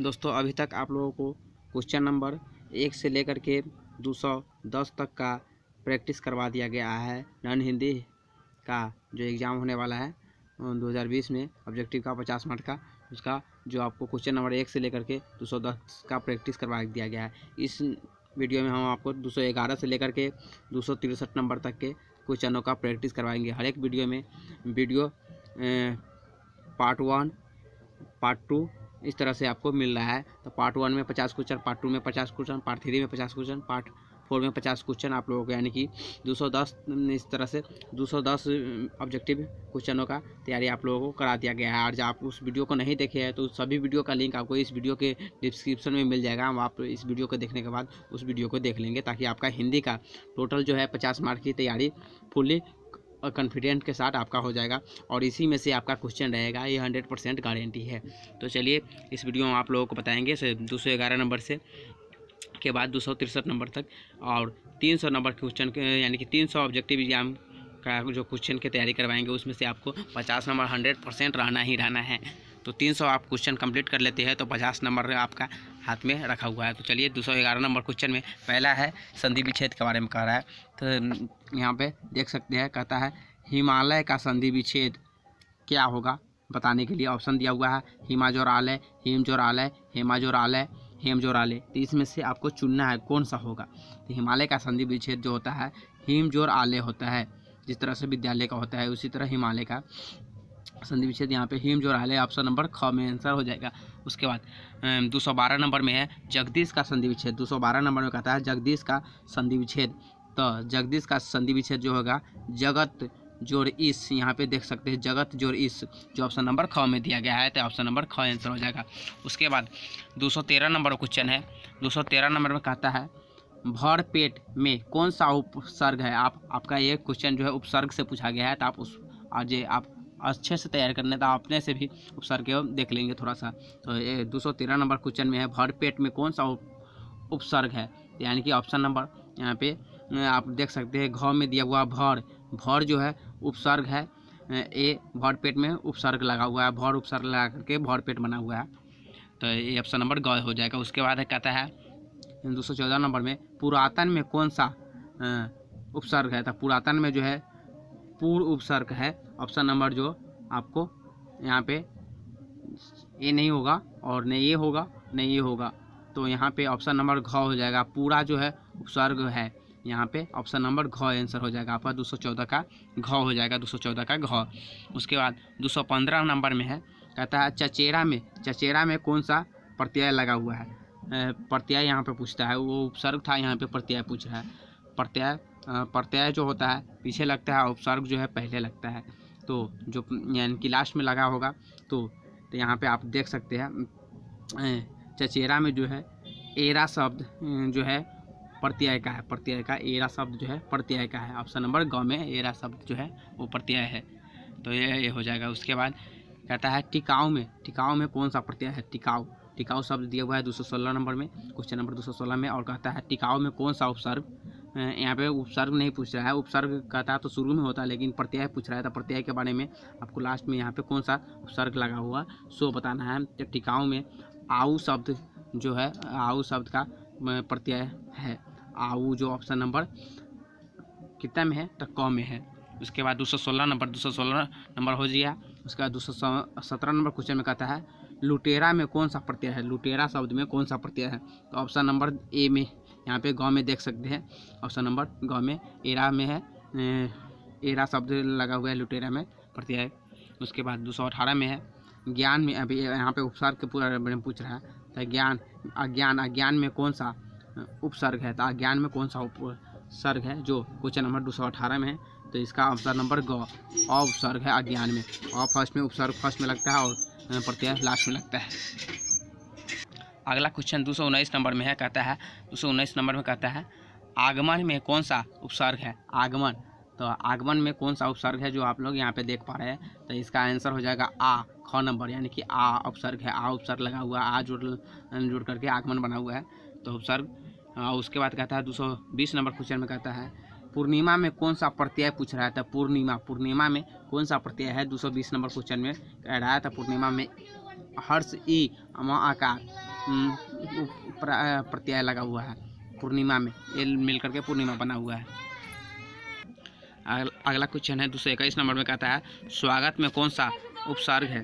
दोस्तों अभी तक आप लोगों को क्वेश्चन नंबर एक से लेकर के दो सौ दस तक का प्रैक्टिस करवा दिया गया है नन हिंदी का जो एग्ज़ाम होने वाला है 2020 में ऑब्जेक्टिव का 50 मार्क का उसका जो आपको क्वेश्चन नंबर एक से लेकर के 210 का प्रैक्टिस करवा दिया गया है इस वीडियो में हम आपको 211 से लेकर के दो नंबर तक के क्वेश्चनों का प्रैक्टिस करवाएंगे हर एक वीडियो में video part one part two इस तरह से आपको मिल रहा है तो पार्ट वन में पचास क्वेश्चन पार्ट टू में पचास क्वेश्चन पार्ट थ्री में पचास क्वेश्चन पार्ट फोर में पचास क्वेश्चन आप लोगों को यानी कि दो इस तरह से दो ऑब्जेक्टिव क्वेश्चनों का तैयारी आप लोगों को करा दिया गया है और जब आप उस वीडियो को नहीं देखे हैं तो सभी वीडियो का लिंक आपको इस वीडियो के डिस्क्रिप्शन में मिल जाएगा हम आप इस वीडियो को देखने के बाद उस वीडियो को देख लेंगे ताकि आपका हिंदी का टोटल जो है पचास मार्क की तैयारी फुल्ली कॉन्फिडेंट के साथ आपका हो जाएगा और इसी में से आपका क्वेश्चन रहेगा ये हंड्रेड परसेंट गारंटी है तो चलिए इस वीडियो में आप लोगों को बताएंगे दो सौ ग्यारह नंबर से के बाद दो सौ तिरसठ नंबर तक और तीन सौ नंबर क्वेश्चन यानी कि तीन सौ ऑब्जेक्टिव एग्जाम का जो क्वेश्चन की तैयारी करवाएंगे उसमें से आपको पचास नंबर हंड्रेड परसेंट रहना ही रहना है तो तीन सौ आप क्वेश्चन कंप्लीट कर लेते हैं तो पचास नंबर आपका हाथ में रखा हुआ है तो चलिए दो नंबर क्वेश्चन में पहला है संधि विच्छेद के बारे में कह रहा है तो यहाँ पे देख सकते हैं कहता है हिमालय का संधि विच्छेद क्या होगा बताने के लिए ऑप्शन दिया हुआ है हिमाजोरालय हिमजोरालय हेमाजोरालय हेमजोरालय तो इसमें से आपको चुनना है कौन सा होगा तो हिमालय का संधि विच्छेद जो होता है हिमजोर आलय होता है जिस तरह से विद्यालय का होता है उसी तरह हिमालय का संधि विच्छेद यहाँ पे हिम रहा है ऑप्शन नंबर ख में आंसर हो जाएगा उसके बाद 212 नंबर में है जगदीश का संधि विच्छेद 212 नंबर में कहता है जगदीश का संधि विच्छेद तो जगदीश का संधि विच्छेद जो होगा जगत जोर इस यहाँ पे देख सकते हैं जगत जोर इस जो ऑप्शन नंबर ख में दिया गया है तो ऑप्शन नंबर ख आंसर हो जाएगा उसके बाद तेरह नंबर क्वेश्चन है तेरह नंबर में कहता है भर पेट में कौन सा उपसर्ग है आप आपका ये क्वेश्चन जो है उपसर्ग से पूछा गया है तो आप उस आज आप अच्छे से तैयार करने था अपने तो से भी उपसर्ग देख लेंगे थोड़ा सा तो दो सौ तेरह नंबर क्वेश्चन में है भर पेट में कौन सा उपसर्ग है यानी कि ऑप्शन नंबर यहाँ पे आप देख सकते हैं घ में दिया हुआ भर भर जो है उपसर्ग है ए भर पेट में उपसर्ग लगा हुआ है भर उपसर्ग लगा करके पेट बना हुआ है तो ये ऑप्शन नंबर ग हो जाएगा उसके बाद है कहता है दो सौ चौदह नंबर में पुरातन में कौन सा उपसर्ग है तो पुरातन में जो है पूर्व उपसर्ग है ऑप्शन नंबर जो आपको यहाँ पे ये नहीं होगा और नहीं ये होगा नहीं ये होगा तो यहाँ पे ऑप्शन नंबर घ हो जाएगा पूरा जो है उपसर्ग है यहाँ पे ऑप्शन नंबर घ आंसर हो जाएगा आपका 214 का घ हो जाएगा 214 का घ उसके बाद 215 नंबर में है कहता है चचेरा में चचेरा में कौन सा प्रत्यय लगा हुआ है प्रत्यय यहाँ पे पूछता है वो उपसर्ग था यहाँ पे प्रत्यय पूछ रहा है प्रत्यय प्रत्यय जो होता है पीछे लगता है उपसर्ग जो है पहले लगता है तो जो यानी कि लास्ट में लगा होगा तो, तो यहाँ पे आप देख सकते हैं चचेरा में जो है एरा शब्द जो है प्रत्यय का है प्रत्यय का एरा शब्द जो है प्रत्यय का है ऑप्शन नंबर गौ में एरा शब्द जो है वो प्रत्यय है तो ये ये हो जाएगा उसके बाद कहता है टिकाऊ में टिकाऊ में कौन सा प्रत्यय है टिकाऊ टिकाऊ शब्द दिया हुआ है दो नंबर में क्वेश्चन नंबर दो में और कहता है टिकाऊ में कौन सा उपसर्ग यहाँ पे उपसर्ग नहीं पूछ रहा है उपसर्ग कहता तो शुरू में होता है लेकिन प्रत्यय पूछ रहा है तो प्रत्यय के बारे में आपको लास्ट में यहाँ पे कौन सा उपसर्ग लगा हुआ सो बताना है तो टिकाऊ में आऊ शब्द जो है आऊ शब्द का प्रत्यय है आऊ जो ऑप्शन नंबर कितना में है तो क में है उसके बाद दो सौ सोलह नंबर दो सौ सोलह नंबर हो गया उसके बाद दो सौ सत्रह नंबर क्वेश्चन में कहता है लुटेरा में कौन सा प्रत्यय है लुटेरा शब्द में कौन सा प्रत्यय है तो ऑप्शन नंबर ए में यहाँ पे गांव में देख सकते हैं ऑप्शन नंबर गांव में एरा में है एरा शब्द लगा हुआ है लुटेरा में प्रत्यय उसके बाद दो सौ अठारह में है ज्ञान में अभी यहाँ पे उपसर्ग के पूरा में पूछ रहा है तो ज्ञान अज्ञान अज्ञान में कौन सा उपसर्ग है तो अज्ञान में कौन सा उपसर्ग है जो क्वेश्चन नंबर दो सौ अठारह में है तो इसका ऑप्शन नंबर ग उपसर्ग है अज्ञान में और फर्स्ट में उपसर्ग फर्स्ट में लगता है और प्रत्यय लास्ट में लगता है अगला क्वेश्चन दो नंबर में है कहता है दो नंबर में कहता है आगमन में कौन सा उपसर्ग है आगमन तो आगमन में कौन सा उपसर्ग है जो आप लोग यहाँ पे देख पा रहे हैं तो इसका आंसर हो जाएगा आ ख नंबर यानी कि आ उपसर्ग है आ उपसर्ग लगा हुआ आ जुड़ जुड़ करके आगमन बना हुआ है तो उपसर्ग उसके बाद कहता है दो नंबर क्वेश्चन में कहता है पूर्णिमा में कौन सा प्रत्यय पूछ रहा था तो पूर्णिमा पूर्णिमा में कौन सा प्रत्यय है बीस नंबर क्वेश्चन में कह रहा था तो पूर्णिमा में हर्ष ई अमा आकार हम्म, प्रत्यय लगा हुआ है पूर्णिमा में ये मिल के पूर्णिमा बना हुआ है अगला क्वेश्चन है दूसरे इक्कीस नंबर में कहता है स्वागत में कौन सा उपसर्ग है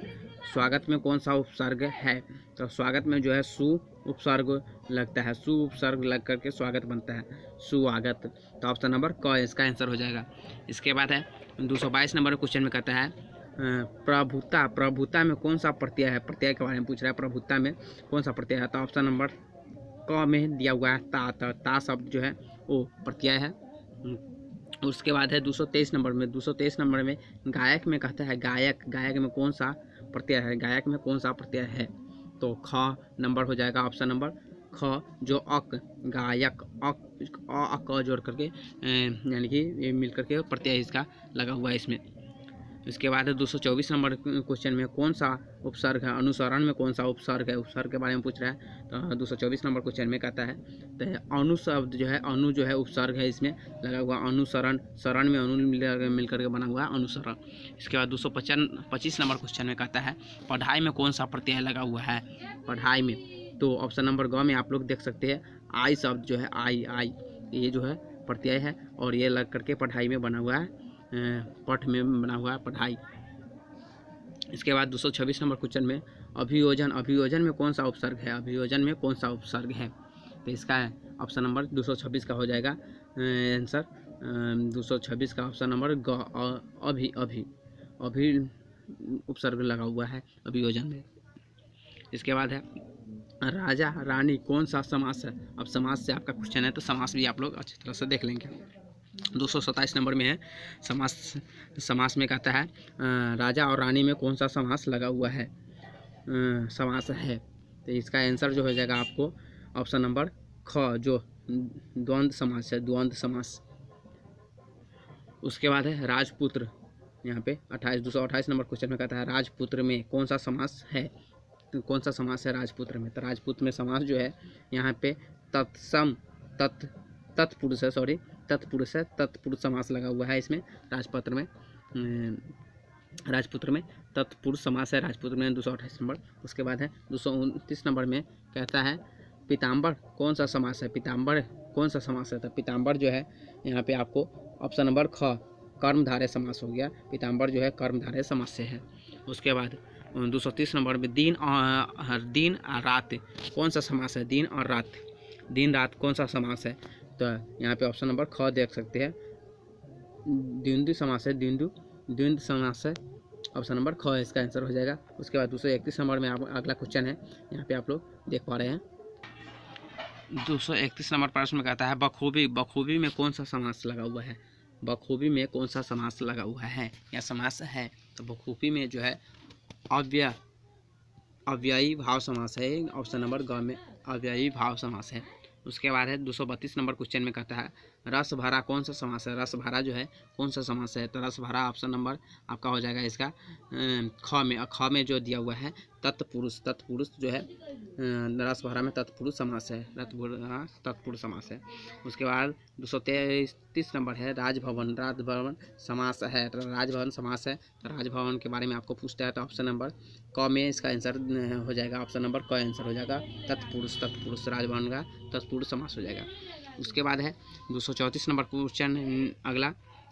स्वागत में कौन सा उपसर्ग है तो स्वागत में जो है सु उपसर्ग लगता है सु उपसर्ग लग करके स्वागत बनता है सुआगत तो ऑप्शन नंबर क इसका आंसर हो जाएगा इसके बाद है दो सौ बाईस नंबर क्वेश्चन में कहता है प्रभुता प्रभुता में कौन सा प्रत्यय है प्रत्यय के बारे में पूछ रहा है प्रभुता में कौन सा प्रत्यय है तो ऑप्शन नंबर क में दिया हुआ है ता ता, तो ता शब्द जो है वो प्रत्यय है हम्म। उसके बाद है 223 नंबर में 223 नंबर में गायक में कहता है गायक गायक में कौन सा प्रत्यय है गायक में कौन सा प्रत्यय है तो ख नंबर हो जाएगा ऑप्शन नंबर ख जो अक गायक अक अ जोड़ करके यानी कि मिल करके प्रत्यय इसका लगा हुआ है इसमें इसके बाद है चौबीस नंबर क्वेश्चन में कौन सा उपसर्ग है अनुसरण में कौन सा उपसर्ग है उपसर्ग के बारे में पूछ रहा है तो हाँ, चौबीस नंबर क्वेश्चन में कहता है तो अनु शब्द जो है अनु जो है उपसर्ग है इसमें लगा हुआ अनुसरण शरण में अनु मिलकर के बना हुआ है अनुसरण इसके बाद दो सौ नंबर क्वेश्चन में कहता है पढ़ाई में कौन सा प्रत्यय लगा हुआ है पढ़ाई में तो ऑप्शन नंबर गौ में आप लोग देख सकते हैं आई शब्द जो है आई आई ये जो है प्रत्यय है और ये लग करके पढ़ाई में बना हुआ है पठ में बना हुआ है पढ़ाई इसके बाद 226 नंबर क्वेश्चन में अभियोजन अभियोजन में कौन सा उपसर्ग है अभियोजन में कौन सा उपसर्ग है तो इसका ऑप्शन नंबर 226 का हो जाएगा आंसर 226 का ऑप्शन नंबर ग अभी अभी अभी उपसर्ग लगा हुआ है अभियोजन में इसके बाद है राजा रानी कौन सा समास है अब समाज से आपका क्वेश्चन है तो समास भी आप लोग अच्छी तरह से देख लेंगे दो सौ सत्ताईस नंबर में है समास समास में कहता है राजा और रानी में कौन सा समास लगा हुआ है समास है तो इसका आंसर जो हो जाएगा आपको ऑप्शन नंबर ख जो द्वंद समास है द्वंद समास उसके बाद है राजपुत्र यहाँ पे अट्ठाईस दो सौ अट्ठाईस नंबर क्वेश्चन में कहता है राजपुत्र में कौन सा समास है तो कौन सा समास है राजपुत्र में तो राजपुत्र में समास जो है यहाँ पे तत्सम तत् तत्पुरुष है सॉरी तत्पुरुष है तत्पुरुष समास लगा हुआ है इसमें राजपत्र में राजपुत्र में तत्पुरुष समास है राजपुत्र में दो सौ अट्ठाईस नंबर उसके बाद है दो सौ उनतीस नंबर में कहता है पीताम्बर कौन सा समास है पीताम्बर कौन सा समास है तो पीताम्बर जो है यहाँ पे आपको ऑप्शन नंबर ख कर्मधारय समास हो गया पीताम्बर जो है कर्मधारय समास से है उसके बाद दो सौ तीस नंबर में दिन और दिन और रात कौन सा समास है दिन और रात दिन रात कौन सा समास है तो यहाँ पे ऑप्शन नंबर ख देख सकते हैं द्विंदु है द्विंदु द्विंद है ऑप्शन नंबर ख इसका आंसर हो जाएगा उसके बाद दूसरे इकतीस नंबर में आप अगला क्वेश्चन है यहाँ पे आप लोग देख पा रहे हैं दो सौ इकतीस नंबर प्रश्न में कहता है बखूबी बखूबी में कौन सा समास लगा हुआ है बखूबी में कौन सा समास लगा हुआ है या समास है तो बखूबी में जो है अव्यय अव्ययी भाव समास है ऑप्शन नंबर ग में अव्ययी भाव समास है उसके बाद है दो नंबर क्वेश्चन में कहता है रस भरा कौन सा समास है रस भरा जो है कौन सा समास है तो रस भरा ऑप्शन नंबर आपका हो जाएगा इसका ख में ख में जो दिया हुआ है तत्पुरुष तत्पुरुष जो है रस भरा में तत्पुरुष समास है हाँ, तत्पुरुष समास है उसके बाद दो सौ तेईस नंबर है राजभवन राजभवन समास है तो राजभवन समास है तो राजभवन के बारे में आपको पूछता है तो ऑप्शन नंबर क में इसका आंसर हो जाएगा ऑप्शन नंबर क आंसर हो जाएगा तत्पुरुष तत्पुरुष राजभवन का तत्पुरुष समास हो जाएगा उसके बाद है दो सौ चौंतीस नंबर क्वेश्चन अगला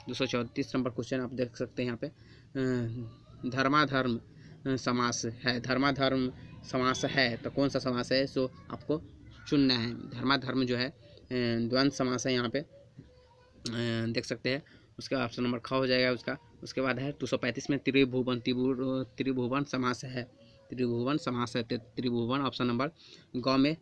दो सौ चौंतीस नंबर क्वेश्चन आप देख सकते हैं यहाँ पे धर्माधर्म समास है धर्माधर्म समास है तो कौन सा समास है सो आपको चुनना है धर्माधर्म जो है द्वंद्व समास है यहाँ पे देख सकते हैं उसके बाद ऑप्शन नंबर ख हो जाएगा उसका उसके बाद है दो सौ पैंतीस में त्रिभुवन त्रिभुवन समास है त्रिभुवन समास है त्रिभुवन ऑप्शन नंबर गाँव में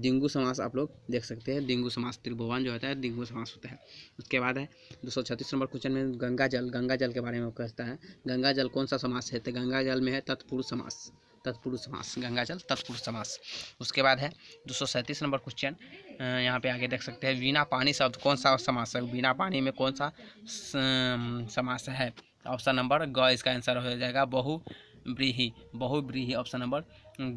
डिंगू समास आप लोग देख सकते हैं डिंगू समास त्रिभुवन जो होता है डिंगू समास होता है उसके बाद है दो सौ छत्तीस नंबर क्वेश्चन में गंगा जल गंगा जल के बारे में कहता है गंगा जल कौन सा समास है तो गंगा जल में है तत्पुरुष समास तत्पुरुष समास गंगा जल तत्पुरुष समास उसके बाद है दो सौ सैंतीस नंबर क्वेश्चन यहाँ पे आगे देख सकते हैं बिना पानी शब्द कौन सा समास है बिना पानी में कौन सा समास है ऑप्शन नंबर ग इसका आंसर हो जाएगा बहुब्रीही बहुब्रीही ऑप्शन नंबर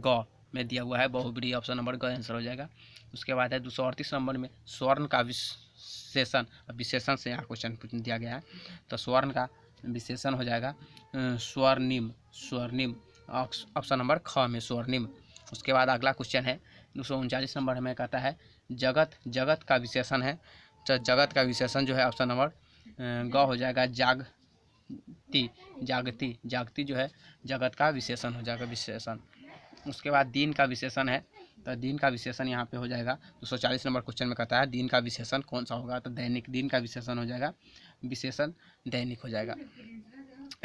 ग में दिया हुआ है बहुबरी ऑप्शन नंबर का आंसर हो जाएगा उसके बाद है दो नंबर में स्वर्ण का विशेषण विशेषण से यहाँ क्वेश्चन दिया गया है तो स्वर्ण का विशेषण हो जाएगा स्वर्णिम स्वर्णिम ऑप्शन नंबर ख में स्वर्णिम उसके बाद अगला क्वेश्चन है दो नंबर में कहता है जगत जगत का विशेषण है तो जगत का विशेषण जो है ऑप्शन नंबर ग हो जाएगा जाग ती जागती जागती जो है जगत का विशेषण हो जाएगा विशेषण उसके बाद दिन का विशेषण है तो दिन का विशेषण यहाँ पे हो जाएगा दो सौ चालीस नंबर क्वेश्चन में कहता है दिन का विशेषण कौन सा होगा तो दैनिक दिन का विशेषण हो जाएगा विशेषण दैनिक हो जाएगा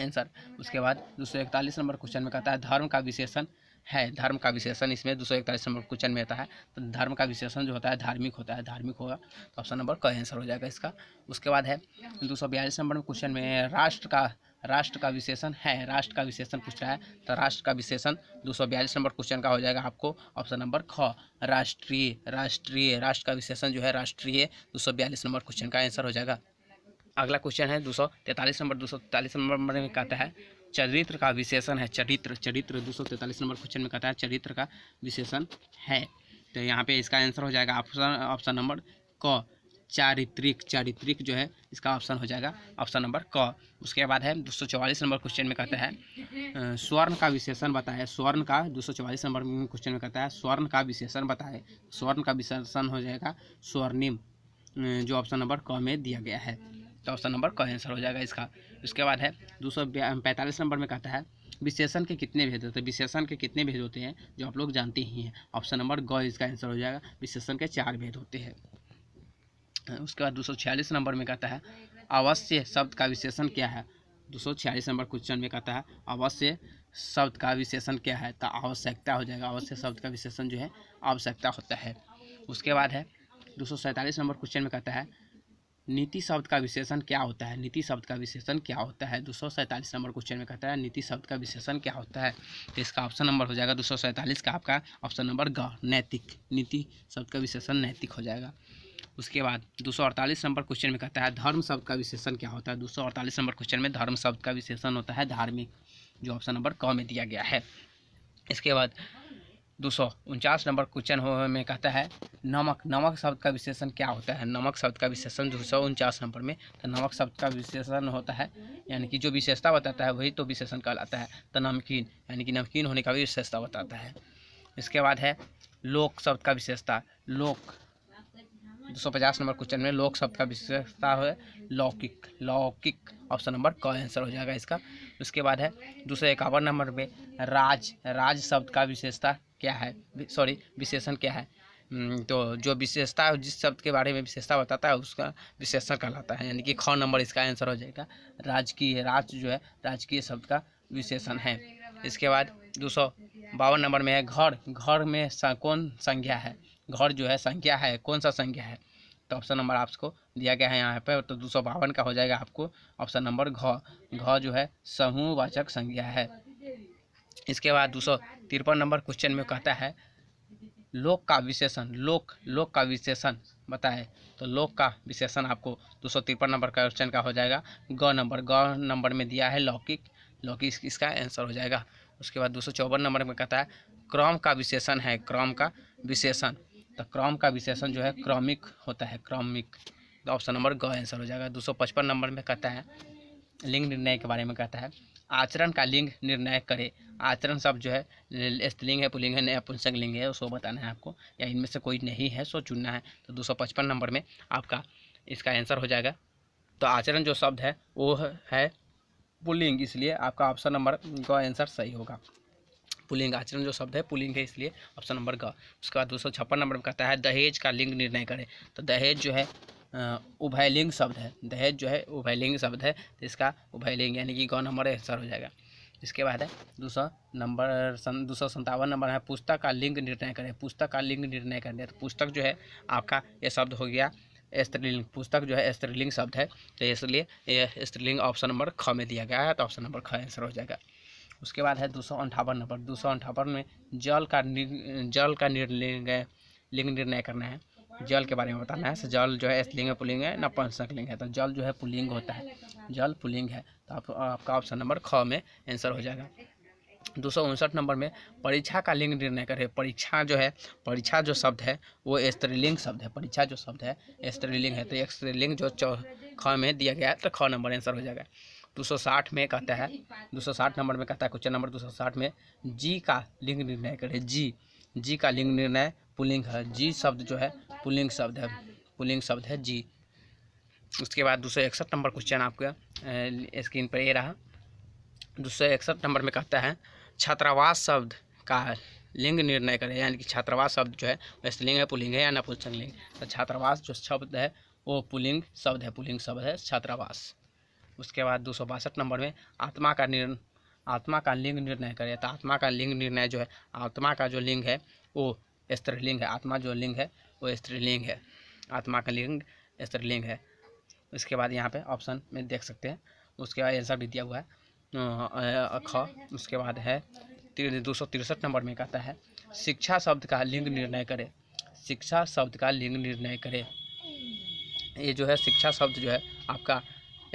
आंसर उसके बाद दो सौ इकतालीस नंबर क्वेश्चन में कहता है धर्म का विशेषण है धर्म का विशेषण इसमें दो सौ इकतालीस नंबर क्वेश्चन में आता है तो धर्म का विशेषण जो होता है धार्मिक होता है धार्मिक होगा तो ऑप्शन नंबर का आंसर हो जाएगा इसका उसके बाद है दो सौ बयालीस नंबर क्वेश्चन में राष्ट्र का राष्ट्र का विशेषण है राष्ट्र का विशेषण पूछ रहा है तो राष्ट्र का विशेषण दो नंबर क्वेश्चन का हो जाएगा आपको ऑप्शन नंबर ख राष्ट्रीय राष्ट्रीय राष्ट्र का विशेषण जो है राष्ट्रीय दो नंबर क्वेश्चन का आंसर हो जाएगा अगला क्वेश्चन है दो नंबर दो नंबर में कहता है चरित्र का विशेषण है चरित्र चरित्र दो नंबर क्वेश्चन में कहता है चरित्र का विशेषण है तो यहाँ पे इसका आंसर हो जाएगा ऑप्शन ऑप्शन नंबर क चारित्रिक चारित्रिक जो है इसका ऑप्शन हो जाएगा ऑप्शन नंबर क उसके बाद है दो नंबर क्वेश्चन में कहता है स्वर्ण का विशेषण बताए स्वर्ण का दो नंबर क्वेश्चन में कहता है स्वर्ण का विशेषण बताए स्वर्ण का विशेषण हो जाएगा स्वर्णिम जो ऑप्शन नंबर क में दिया गया है तो ऑप्शन नंबर क आंसर हो जाएगा इसका उसके बाद है दो नंबर में कहता है विशेषण के कितने भेद होते हैं विशेषण के कितने भेद होते हैं जो आप लोग जानते ही हैं ऑप्शन नंबर ग इसका आंसर हो जाएगा विशेषण के चार भेद होते हैं उसके बाद दो नंबर में कहता है अवश्य शब्द का विशेषण क्या है दो नंबर क्वेश्चन में कहता है अवश्य शब्द का विशेषण क्या है तो आवश्यकता हो जाएगा अवश्य शब्द का विशेषण जो है आवश्यकता होता है उसके बाद है दो नंबर क्वेश्चन में कहता है नीति शब्द का विशेषण क्या होता है नीति शब्द का विशेषण क्या होता है दो नंबर क्वेश्चन में कहता है नीति शब्द का विशेषण क्या होता है तो इसका ऑप्शन नंबर हो जाएगा दो का आपका ऑप्शन नंबर ग नैतिक नीति शब्द का विशेषण नैतिक हो जाएगा उसके बाद दो नंबर क्वेश्चन में कहता है धर्म शब्द का विशेषण क्या होता है दो नंबर क्वेश्चन में धर्म शब्द का विशेषण होता है धार्मिक जो ऑप्शन नंबर क में दिया गया है इसके बाद दो नंबर क्वेश्चन में कहता है नमक नमक शब्द का विशेषण क्या होता है नमक शब्द का विशेषण दो नंबर में तो नमक शब्द का विशेषण होता है यानी कि जो विशेषता बताता है वही तो विशेषण कहलाता है तो नमकीन यानी कि नमकीन होने का भी विशेषता बताता है इसके बाद है लोक शब्द का विशेषता लोक पचास नंबर क्वेश्चन में लोक शब्द का विशेषता है लौकिक लौकिक ऑप्शन नंबर क आंसर हो जाएगा इसका उसके बाद है दूसरे इक्यावन नंबर में राज राज शब्द का विशेषता क्या है सॉरी विशेषण क्या है हम्म, तो जो विशेषता जिस शब्द के बारे में विशेषता बताता है उसका विशेषण कहलाता है यानी कि ख नंबर इसका आंसर हो जाएगा राजकीय राज जो है राजकीय शब्द का विशेषण है इसके बाद दो सौ बावन नंबर में है घर घर में कौन संज्ञा है घर जो है संख्या है कौन सा संख्या है तो ऑप्शन नंबर आपको दिया गया है यहाँ पर तो दो सौ बावन का हो जाएगा आपको ऑप्शन नंबर घ घ जो है समूहवाचक संज्ञा है इसके बाद दो तिरपन नंबर क्वेश्चन में कहता है लोक का विशेषण लोक लोक का विशेषण बताए तो लोक का विशेषण आपको दो सौ तिरपन नंबर का क्वेश्चन का हो जाएगा ग नंबर ग नंबर में दिया है लौकिक लौकिक इसका आंसर हो जाएगा उसके बाद दो नंबर में कहता है क्रम का विशेषण है क्रम का विशेषण तो क्रॉम का विशेषण जो है क्रॉमिक होता है क्रॉमिक तो ऑप्शन नंबर ग आंसर हो जाएगा दो नंबर में कहता है लिंग निर्णय के बारे में कहता है आचरण का लिंग निर्णय करे आचरण सब जो है स्त्रीलिंग है पुलिंग है पुंसक लिंग है उसको बताना है आपको या इनमें से कोई नहीं है सो चुनना है तो दो नंबर में आपका इसका आंसर हो जाएगा तो आचरण जो शब्द है वो है पुलिंग इसलिए आपका ऑप्शन नंबर का आंसर सही होगा पुलिंग आचरण जो शब्द है पुलिंग है इसलिए ऑप्शन नंबर ग उसके बाद दो नंबर में कहता है दहेज का लिंग निर्णय करें तो दहेज जो है उभयलिंग शब्द है दहेज जो है उभयलिंग शब्द है तो इसका उभयलिंग यानी कि गौ नंबर आंसर हो जाएगा इसके बाद है दूसरा नंबर सन दो सौ संतावन नंबर है पुस्तक का लिंग निर्णय करें पुस्तक का लिंग निर्णय करने तो पुस्तक जो है आपका ये शब्द हो गया स्त्रीलिंग पुस्तक जो है स्त्रीलिंग शब्द है तो इसलिए स्त्रीलिंग ऑप्शन नंबर ख में दिया गया है तो ऑप्शन नंबर ख आंसर हो जाएगा उसके बाद है दो सौ अंठावन नंबर दो सौ अंठावन में जल का जल का निर्णय लिंग निर्णय करना है जल के बारे में बताना है जल जो है स्त्रीलिंग पुलिंग है ना लिंग है तो जल जो है पुलिंग होता है जल पुलिंग है तो आप, आपका ऑप्शन नंबर ख में आंसर हो जाएगा दो सौ उनसठ नंबर में परीक्षा का लिंग निर्णय करे परीक्षा जो है परीक्षा जो शब्द है वो स्त्रीलिंग शब्द है परीक्षा जो शब्द है स्त्रीलिंग है तो स्त्रीलिंग जो ख में दिया गया है तो ख नंबर आंसर हो जाएगा 260 में कहता है 260 नंबर में कहता है क्वेश्चन नंबर 260 में जी का लिंग निर्णय करें जी जी का लिंग निर्णय पुलिंग है जी शब्द जो है पुलिंग शब्द है पुलिंग शब्द है जी उसके बाद दो नंबर क्वेश्चन आपका स्क्रीन पर ये रहा दो नंबर में कहता है छात्रावास शब्द का लिंग निर्णय करें यानी कि छात्रावास शब्द जो है वह स्त्रीलिंग है पुलिंग है या नपुंसक लिंग तो छात्रावास जो शब्द है वो पुलिंग शब्द है पुलिंग शब्द है छात्रावास उसके बाद दो नंबर में आत्मा का निर्णय आत्मा का लिंग निर्णय करें तो आत्मा का लिंग निर्णय जो है आत्मा का जो लिंग है वो स्त्रीलिंग है आत्मा जो लिंग है वो स्त्रीलिंग है आत्मा का लिंग स्त्रीलिंग है उसके बाद यहाँ पे ऑप्शन में देख सकते हैं उसके बाद आंसर भी दिया हुआ है ख उसके बाद है दो सौ तिरसठ नंबर में कहता है शिक्षा शब्द का लिंग निर्णय करे शिक्षा शब्द का लिंग निर्णय करे ये जो है शिक्षा शब्द जो है आपका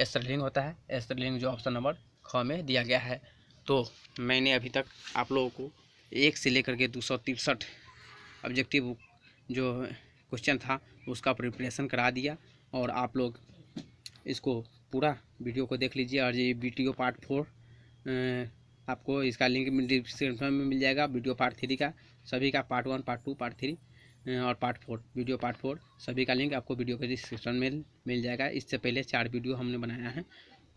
स्त्रीलिंग होता है स्त्रीलिंग जो ऑप्शन नंबर ख में दिया गया है तो मैंने अभी तक आप लोगों को एक से लेकर के दो सौ तिरसठ ऑब्जेक्टिव जो क्वेश्चन था उसका प्रिपरेशन करा दिया और आप लोग इसको पूरा वीडियो को देख लीजिए और ये वीडियो पार्ट फोर आपको इसका लिंक डिस्क्रिप्शन में मिल जाएगा वीडियो पार्ट थ्री का सभी का part one part two part three और part four video part four सभी का लिंक आपको वीडियो के डिस्क्रिप्शन में मिल जाएगा इससे पहले चार वीडियो हमने बनाया है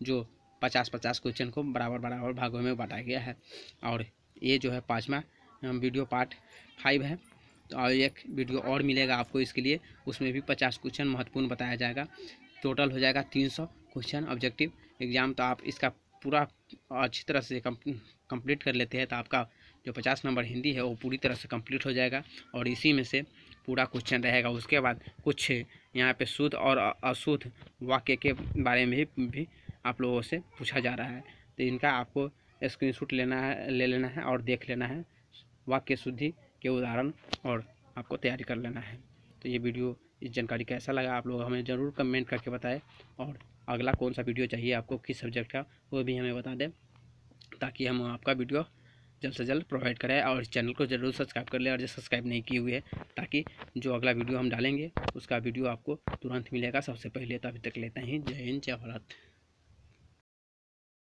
जो पचास पचास क्वेश्चन को बराबर बराबर भागों में बांटा गया है और ये जो है पाँचवा वीडियो पार्ट फाइव है तो और एक वीडियो और मिलेगा आपको इसके लिए उसमें भी पचास क्वेश्चन महत्वपूर्ण बताया जाएगा टोटल हो जाएगा तीन सौ क्वेश्चन ऑब्जेक्टिव एग्ज़ाम तो आप इसका पूरा अच्छी तरह से कंप्लीट कर लेते हैं तो आपका जो पचास नंबर हिंदी है वो पूरी तरह से कंप्लीट हो जाएगा और इसी में से पूरा क्वेश्चन रहेगा उसके बाद कुछ यहाँ पे शुद्ध और अशुद्ध वाक्य के बारे में भी, आप लोगों से पूछा जा रहा है तो इनका आपको शूट लेना है ले लेना है और देख लेना है वाक्य शुद्धि के उदाहरण और आपको तैयारी कर लेना है तो ये वीडियो इस जानकारी कैसा लगा आप लोग हमें ज़रूर कमेंट करके बताएं और अगला कौन सा वीडियो चाहिए आपको किस सब्जेक्ट का वो भी हमें बता दें ताकि हम आपका वीडियो जल्द से जल्द प्रोवाइड कराए और चैनल को जरूर सब्सक्राइब कर लें और जो सब्सक्राइब नहीं की हुई है ताकि जो अगला वीडियो हम डालेंगे उसका वीडियो आपको तुरंत मिलेगा सबसे पहले तो अभी तक लेते हैं जय हिंद जय भारत